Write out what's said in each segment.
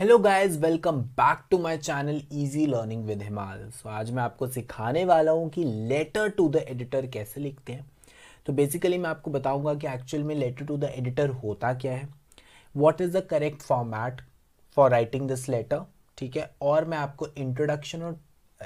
hello guys welcome back to my channel easy learning with Himal so आज मैं आपको सिखाने वाला हूँ कि लेटर टू द एडिटर कैसे लिखते हैं तो बेसिकली मैं आपको बताऊँगा कि एक्चुअल में लेटर टू द एडिटर होता क्या है what is the correct format for writing this letter ठीक है और मैं आपको इंट्रोडक्शन और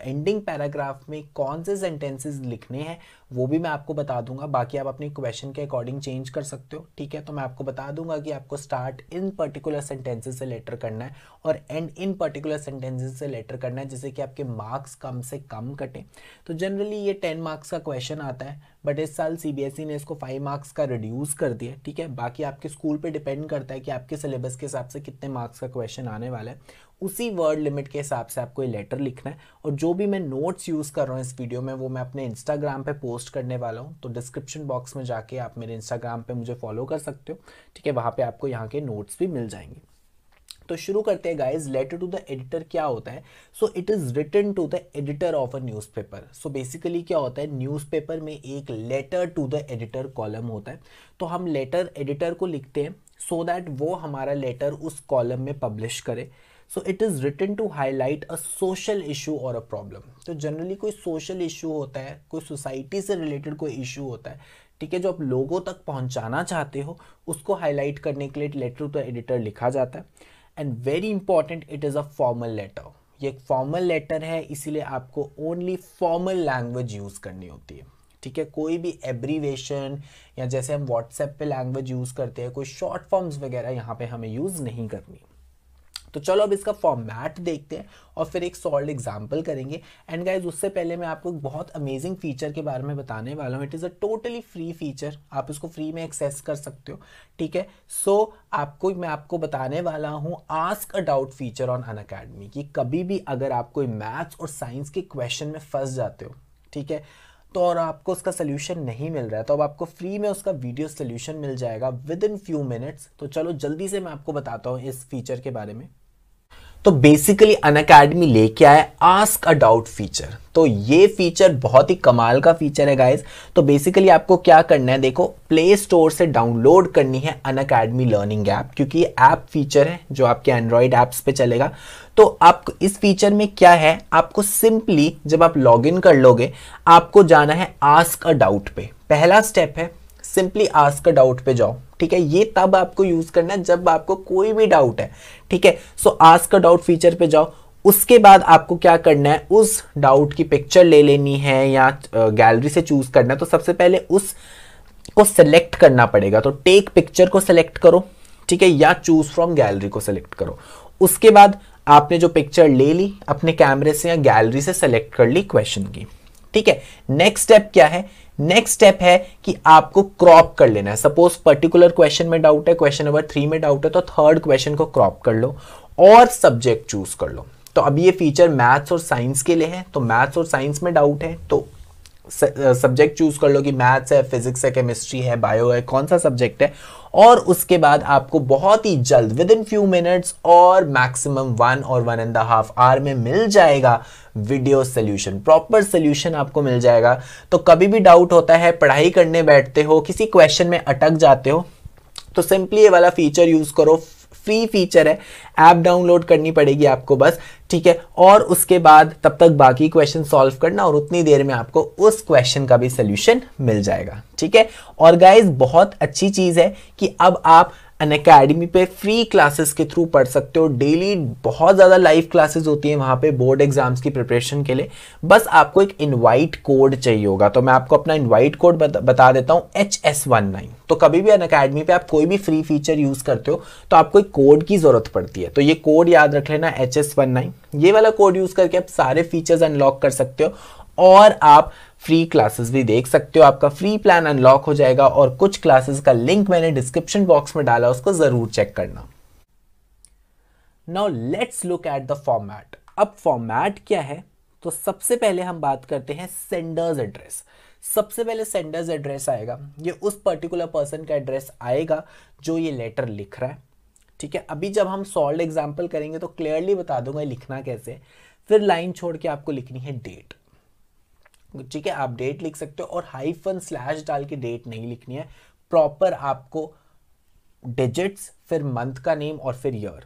एंडिंग पैराग्राफ में कौन से सेंटेंसेस लिखने हैं वो भी मैं आपको बता दूंगा बाकी आप अपने क्वेश्चन के अकॉर्डिंग चेंज कर सकते हो ठीक है तो मैं आपको बता दूंगा कि आपको स्टार्ट इन पर्टिकुलर सेंटेंसेस से लेटर करना है और एंड इन पर्टिकुलर सेंटेंसेस से लेटर करना है जिससे कि आपके मार्क्स कम से कम कटें तो जनरली ये टेन मार्क्स का क्वेश्चन आता है बट इस साल सी e ने इसको फाइव मार्क्स का रिड्यूस कर दिया ठीक है बाकी आपके स्कूल पर डिपेंड करता है कि आपके सिलेबस के हिसाब से कितने मार्क्स का क्वेश्चन आने वाला है उसी वर्ड लिमिट के हिसाब से आपको ये लेटर लिखना है और जो भी मैं नोट्स यूज़ कर रहा हूँ इस वीडियो में वो मैं अपने इंस्टाग्राम पर पोस्ट पोस्ट करने वाला हूँ तो डिस्क्रिप्शन बॉक्स में जाके आप मेरे इंस्टाग्राम पे मुझे फॉलो कर सकते हो ठीक है वहाँ पे आपको यहाँ के नोट्स भी मिल जाएंगे तो शुरू करते हैं guys letter to the editor क्या होता है so it is written to the editor of a newspaper so basically क्या होता है न्यूज़पेपर में एक letter to the editor column होता है तो हम लेटर एडिटर को लिखते हैं सो so दैट वो हमारा लेटर उस कॉलम में पब्लिश करे so it is written to highlight a social issue और अ प्रॉब्लम तो जनरली कोई सोशल इशू होता है कोई सोसाइटी से रिलेटेड कोई इशू होता है ठीक है जो आप लोगों तक पहुंचाना चाहते हो उसको हाईलाइट करने के लिए लेटर टू एडिटर लिखा जाता है and very important it is a formal letter ये एक फॉर्मल लेटर है इसीलिए आपको ओनली फॉर्मल लैंग्वेज यूज़ करनी होती है ठीक है कोई भी एब्रीवेशन या जैसे हम व्हाट्सएप पे लैंग्वेज यूज़ करते हैं कोई शॉर्ट फॉर्म्स वगैरह यहाँ पे हमें यूज़ नहीं करनी तो चलो अब इसका फॉर्मेट देखते हैं और फिर एक सॉल्ड एग्जाम्पल करेंगे एंड गाइज उससे पहले मैं आपको एक बहुत अमेजिंग फीचर के बारे में बताने वाला हूँ it is a totally free feature आप इसको फ्री में एक्सेस कर सकते हो ठीक है सो so, आपको मैं आपको बताने वाला हूँ ask a doubt feature on Unacademy कि कभी भी अगर आप कोई मैथ्स और साइंस के क्वेश्चन में फंस जाते हो ठीक है तो और आपको उसका सोल्यूशन नहीं मिल रहा है तो अब आपको फ्री में उसका वीडियो सोल्यूशन मिल जाएगा विद इन फ्यू मिनट्स तो चलो जल्दी से मैं आपको बताता हूँ इस फीचर के बारे में तो बेसिकली अन अकेडमी लेके आए आस्क अ डाउट फीचर तो ये फीचर बहुत ही कमाल का फीचर है गाइज तो बेसिकली आपको क्या करना है देखो प्ले स्टोर से डाउनलोड करनी है अन अकेडमी लर्निंग ऐप क्योंकि ये ऐप फीचर है जो आपके एंड्रॉयड ऐप्स पे चलेगा तो आप इस फीचर में क्या है आपको सिंपली जब आप लॉग इन कर लोगे आपको जाना है आस्क अ डाउट पे पहला स्टेप है सिंपली आस्क अ डाउट पे जाओ ठीक है ये तब आपको यूज करना है जब आपको कोई भी डाउट है ठीक है सो आज का डाउट फीचर पे जाओ उसके बाद आपको क्या करना है उस डाउट की पिक्चर ले लेनी है या गैलरी से चूज करना है तो सबसे पहले उस को सेलेक्ट करना पड़ेगा तो टेक पिक्चर को सेलेक्ट करो ठीक है या चूज फ्रॉम गैलरी को सेलेक्ट करो उसके बाद आपने जो पिक्चर ले ली अपने कैमरे से या गैलरी से सेलेक्ट कर ली क्वेश्चन की ठीक है नेक्स्ट स्टेप क्या है नेक्स्ट स्टेप है कि आपको क्रॉप कर लेना है सपोज पर्टिकुलर क्वेश्चन में डाउट है क्वेश्चन नंबर थ्री में डाउट है तो थर्ड क्वेश्चन को क्रॉप कर लो और सब्जेक्ट चूज कर लो तो अब ये फीचर मैथ्स और साइंस के लिए है तो मैथ्स और साइंस में डाउट है तो सब्जेक्ट चूज कर लो कि मैथ्स है फिजिक्स है केमिस्ट्री है बायो है कौन सा सब्जेक्ट है और उसके बाद आपको बहुत ही जल्द विद इन फ्यू मिनट्स और मैक्सिमम वन और वन एंड हाफ आवर में मिल जाएगा वीडियो सोल्यूशन प्रॉपर सोल्यूशन आपको मिल जाएगा तो कभी भी डाउट होता है पढ़ाई करने बैठते हो किसी क्वेश्चन में अटक जाते हो तो सिंपली ये वाला फीचर यूज़ करो फ्री फीचर है ऐप डाउनलोड करनी पड़ेगी आपको बस ठीक है और उसके बाद तब तक बाकी क्वेश्चन सॉल्व करना और उतनी देर में आपको उस क्वेश्चन का भी सोल्यूशन मिल जाएगा ठीक है और गाइज बहुत अच्छी चीज़ है कि अब आप अन अकेडमी पे फ्री क्लासेस के थ्रू पढ़ सकते हो डेली बहुत ज़्यादा लाइव क्लासेस होती हैं वहाँ पे बोर्ड एग्जाम्स की प्रिपरेशन के लिए बस आपको एक इनवाइट कोड चाहिए होगा तो मैं आपको अपना इनवाइट कोड बता, देता हूँ एच एस वन नाइन तो कभी भी अन अकेडमी आप कोई भी फ्री फीचर यूज़ करते हो तो आपको एक कोड की ज़रूरत पड़ती है तो ये कोड याद रख लेना एच एस वन नाइन ये वाला कोड यूज़ करके आप सारे फीचर्स अनलॉक कर सकते हो और आप फ्री क्लासेस भी देख सकते हो आपका फ्री प्लान अनलॉक हो जाएगा और कुछ क्लासेस का लिंक मैंने डिस्क्रिप्शन बॉक्स में डाला उसको ज़रूर चेक करना now let's look at the format अब फॉर्मैट क्या है तो सबसे पहले हम बात करते हैं सेंडर्स एड्रेस सबसे पहले सेंडर्स एड्रेस आएगा ये उस पर्टिकुलर पर्सन का एड्रेस आएगा जो ये लेटर लिख रहा है ठीक है अभी जब हम सॉल्ड एग्जाम्पल करेंगे तो क्लियरली बता दूंगा लिखना कैसे फिर लाइन छोड़ के आपको लिखनी है डेट ठीक है आप डेट लिख सकते हो और हाइफन स्लैश डाल के डेट नहीं लिखनी है प्रॉपर आपको डिजिट्स फिर मंथ का नेम और फिर ईयर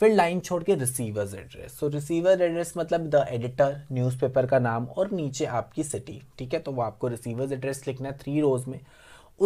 फिर लाइन छोड़ के receiver's address so receiver address मतलब द एडिटर न्यूज़पेपर का नाम और नीचे आपकी सिटी ठीक है तो वो आपको रिसीवर्स एड्रेस लिखना है थ्री रोज में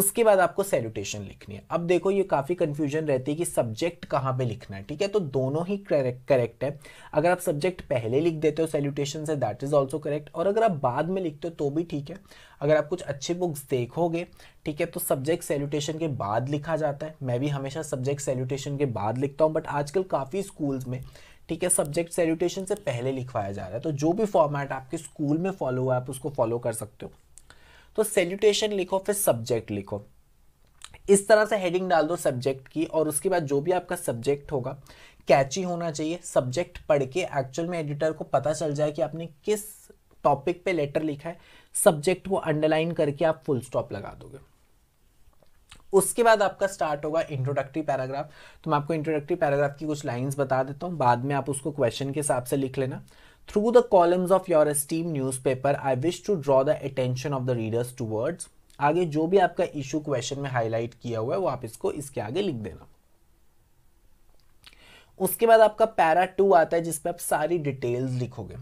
उसके बाद आपको सैल्यूटेशन लिखनी है अब देखो ये काफ़ी कन्फ्यूजन रहती है कि सब्जेक्ट कहाँ पे लिखना है ठीक है तो दोनों ही करेक्ट है अगर आप सब्जेक्ट पहले लिख देते हो salutation say that is also correct और अगर आप बाद में लिखते हो तो भी ठीक है अगर आप कुछ अच्छे बुक्स देखोगे ठीक है तो सब्जेक्ट सैल्यूटेशन के बाद लिखा जाता है मैं भी हमेशा सब्जेक्ट सैल्यूटेशन के बाद लिखता हूँ बट आजकल काफ़ी स्कूल्स में ठीक है सब्जेक्ट सैल्यूटेशन से पहले लिखवाया जा रहा है तो जो भी फॉर्मेट आपके स्कूल में फॉलो हुआ आप उसको फॉलो कर सकते हो तो सेल्यूटेशन लिखो फिर सब्जेक्ट लिखो इस तरह से हेडिंग डाल दो सब्जेक्ट की और उसके बाद जो भी आपका सब्जेक्ट होगा कैची होना चाहिए सब्जेक्ट पढ़ के एक्चुअल में एडिटर को पता चल जाए कि आपने किस टॉपिक पे लेटर लिखा है सब्जेक्ट को अंडरलाइन करके आप फुल स्टॉप लगा दोगे उसके बाद आपका स्टार्ट होगा इंट्रोडक्टरी पैराग्राफ तो मैं आपको इंट्रोडक्टरी पैराग्राफ की कुछ लाइंस बता देता हूँ बाद में आप उसको क्वेश्चन के हिसाब से लिख लेना Through the columns of your esteemed newspaper, I wish to draw the attention of the readers towards आगे जो भी आपका इशू क्वेश्चन में हाईलाइट किया हुआ है वो आप इसको इसके आगे लिख देना उसके बाद आपका पैरा टू आता है जिसपे आप सारी डिटेल्स लिखोगे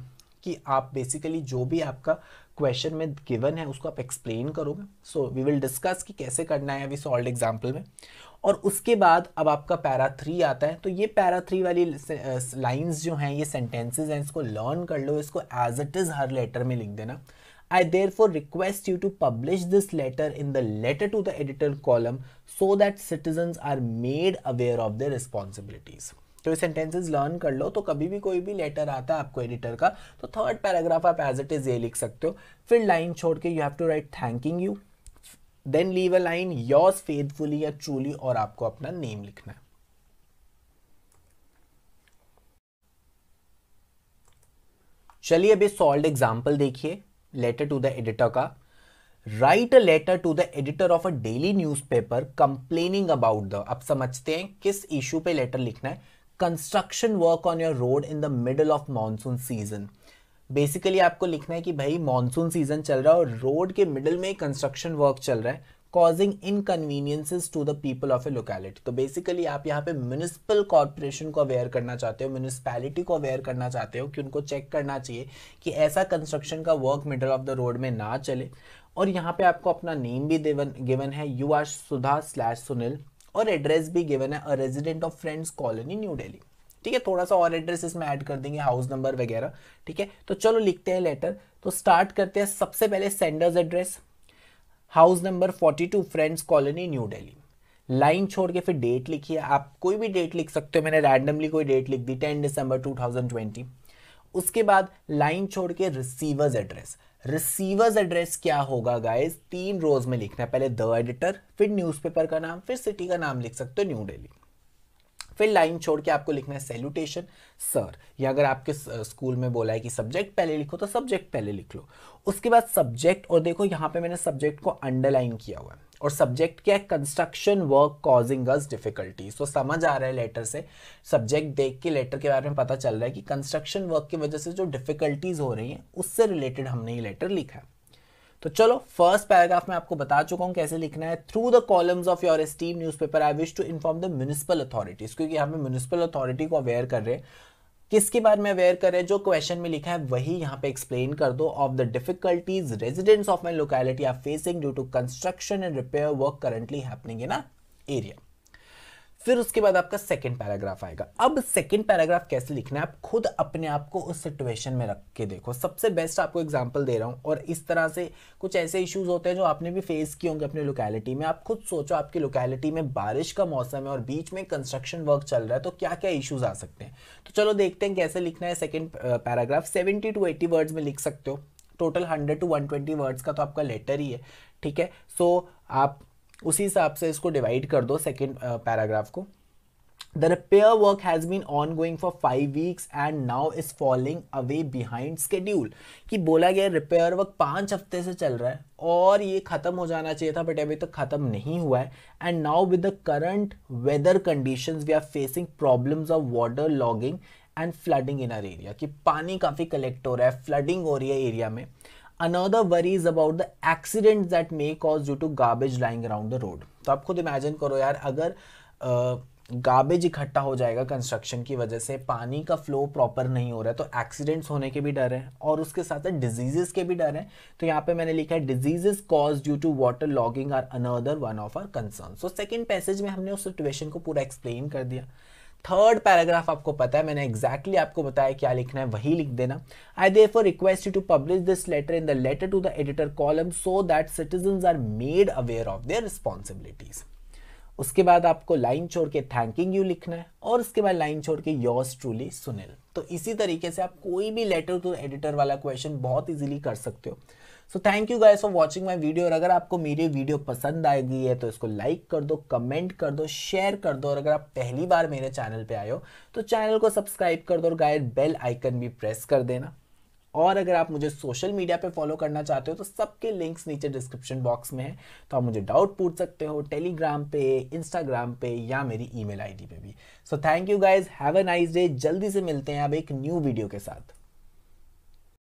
कि आप बेसिकली जो भी आपका क्वेश्चन में गिवन है उसको आप एक्सप्लेन करोगे सो वी विल डिस्कस कि कैसे करना है अभी सॉल्ड एग्जाम्पल में और उसके बाद अब आपका पैरा थ्री आता है तो ये पैरा थ्री वाली लाइंस जो हैं ये सेंटेंसेस हैं इसको लर्न कर लो इसको एज इट इज़ हर लेटर में लिख देना I therefore request you to publish this letter in the letter to the editor column so that citizen are made aware of the responsibilities तो ये सेंटेंसेस लर्न कर लो तो कभी भी कोई भी लेटर आता है आपको एडिटर का तो थर्ड पैराग्राफ आप एज इट इज़ ये लिख सकते हो फिर लाइन छोड़ के you have to write thanking you then leave a line yours faithfully या ट्रूली और आपको अपना नेम लिखना है चलिए अब सॉल्ड सॉल्व एग्जाम्पल देखिए लेटर टू द एडिटर का write a letter to the editor of a daily newspaper complaining about the अब समझते हैं किस इशू पे लेटर लिखना है construction work on your road in the middle of monsoon season basically आपको लिखना है कि भाई मानसून सीजन चल रहा है और रोड के मिडल में कंस्ट्रक्शन वर्क चल रहा है causing inconveniences to the people of a locality तो बेसिकली आप यहाँ पे म्यूनिसपल कॉरपोरेशन को अवेयर करना चाहते हो म्यूनिसपैलिटी को अवेयर करना चाहते हो कि उनको चेक करना चाहिए कि ऐसा कंस्ट्रक्शन का work middle of the road में ना चले और यहाँ पे आपको अपना नेम भी गिवन है you are Sudha slash Sunil और एड्रेस भी गिवन है resident of Friends Colony New Delhi ठीक है थोड़ा सा और एड्रेस इसमें ऐड कर देंगे हाउस नंबर वगैरह ठीक है तो चलो लिखते हैं लेटर तो स्टार्ट करते हैं सबसे पहले sender's address house number 42 Friends Colony New Delhi line छोड़ के फिर डेट लिखिए आप कोई भी डेट लिख सकते हो मैंने रैंडमली कोई डेट लिख दी 10 दिसंबर 2020 उसके बाद लाइन छोड़ के रिसीवर्स एड्रेस रिसीवर्स एड्रेस क्या होगा गाइज तीन रोज में लिखना है पहले द एडिटर फिर न्यूज़पेपर का नाम फिर सिटी का नाम लिख सकते हो न्यू डेली फिर लाइन छोड़ के आपको लिखना है सेल्यूटेशन सर या अगर आपके स्कूल में बोला है कि सब्जेक्ट पहले लिखो तो सब्जेक्ट पहले लिख लो उसके बाद सब्जेक्ट और देखो यहाँ पे मैंने सब्जेक्ट को अंडरलाइन किया हुआ है और सब्जेक्ट क्या है construction work causing us difficulties तो समझ आ रहा है लेटर से सब्जेक्ट देख के लेटर के बारे में पता चल रहा है कि कंस्ट्रक्शन वर्क की वजह से जो डिफिकल्टीज हो रही हैं उससे रिलेटेड हमने ये लेटर लिखा है तो चलो फर्स्ट पैराग्राफ में आपको बता चुका हूँ कैसे लिखना है through the columns of your esteemed newspaper I wish to inform the municipal authorities क्योंकि हमें म्यूनिसिपल अथॉरिटी को अवेयर कर रहे हैं किसके बारे में अवेयर करें जो क्वेश्चन में लिखा है वही यहाँ पे एक्सप्लेन कर दो of the difficulties residents of my locality are facing due to construction and repair work currently happening in a area फिर उसके बाद आपका सेकेंड पैराग्राफ आएगा अब सेकेंड पैराग्राफ कैसे लिखना है आप खुद अपने आप को उस सिचुएशन में रख के देखो सबसे बेस्ट आपको एग्जाम्पल दे रहा हूँ और इस तरह से कुछ ऐसे इश्यूज होते हैं जो आपने भी फेस किए होंगे अपने लोकेलिटी में आप खुद सोचो आपकी लोकेलिटी में बारिश का मौसम है और बीच में कंस्ट्रक्शन वर्क चल रहा है तो क्या क्या इशूज आ सकते हैं तो चलो देखते हैं कैसे लिखना है second paragraph seventy two eighty words में लिख सकते हो total hundred to one twenty words का तो आपका लेटर ही है ठीक है सो so, आप उसी हिसाब से इसको डिवाइड कर दो सेकेंड पैराग्राफ uh, को the repair work has been ongoing for five weeks and now is falling away behind schedule कि बोला गया रिपेयर वर्क पांच हफ्ते से चल रहा है और ये ख़त्म हो जाना चाहिए था बट अभी तक तो ख़त्म नहीं हुआ है and now with the current weather condition we are facing problem of water logging and flooding in our area कि पानी काफ़ी कलेक्ट हो रहा है फ्लडिंग हो रही है एरिया में another worries about the accident that may cause due to garbage lying around the road तो आप खुद इमेजिन करो यार अगर गार्बेज इकट्ठा हो जाएगा कंस्ट्रक्शन की वजह से पानी का फ्लो प्रॉपर नहीं हो रहा है तो एक्सीडेंट्स होने के भी डर है और उसके साथ साथ डिजीजेस के भी डर है तो यहाँ पे मैंने लिखा है diseases cause due to water logging are another one of our concern so second passage में हमने उस सिचुएशन को पूरा एक्सप्लेन कर दिया थर्ड पैराग्राफ आपको पता है मैंने एग्जैक्टली exactly आपको बताया क्या लिखना है वही लिख देना I therefore request you to publish this letter in the letter to the editor column so that citizen are made aware of their responsibilities उसके बाद आपको लाइन छोड़ के थैंकिंग यू लिखना है और उसके बाद लाइन छोड़ के योर्स ट्रूली सुनील तो इसी तरीके से आप कोई भी लेटर टू एडिटर वाला क्वेश्चन बहुत इजीली कर सकते हो so thank you guys for watching my video और अगर आपको मेरी वीडियो पसंद आएगी है तो इसको लाइक कर दो कमेंट कर दो शेयर कर दो और अगर आप पहली बार मेरे चैनल पे आए हो तो चैनल को सब्सक्राइब कर दो और गाइड बेल आइकन भी प्रेस कर देना और अगर आप मुझे सोशल मीडिया पे फॉलो करना चाहते हो तो सबके लिंक्स नीचे डिस्क्रिप्शन बॉक्स में है तो आप मुझे डाउट पूछ सकते हो टेलीग्राम पे इंस्टाग्राम पे या मेरी ईमेल आईडी पे भी so thank you guys have a nice day जल्दी से मिलते हैं आप एक न्यू वीडियो के साथ